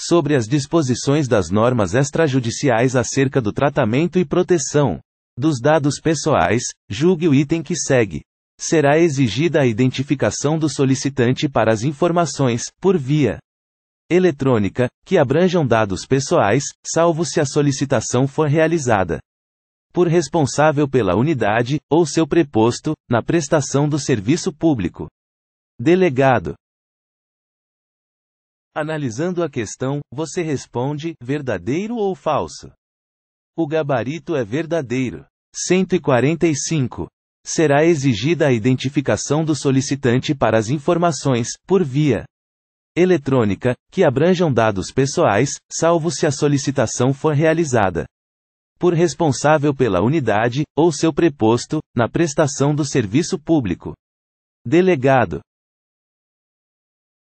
sobre as disposições das normas extrajudiciais acerca do tratamento e proteção dos dados pessoais, julgue o item que segue. Será exigida a identificação do solicitante para as informações, por via eletrônica, que abranjam dados pessoais, salvo se a solicitação for realizada por responsável pela unidade, ou seu preposto, na prestação do serviço público. Delegado Analisando a questão, você responde: verdadeiro ou falso? O gabarito é verdadeiro. 145. Será exigida a identificação do solicitante para as informações, por via eletrônica, que abranjam dados pessoais, salvo se a solicitação for realizada por responsável pela unidade, ou seu preposto, na prestação do serviço público. Delegado.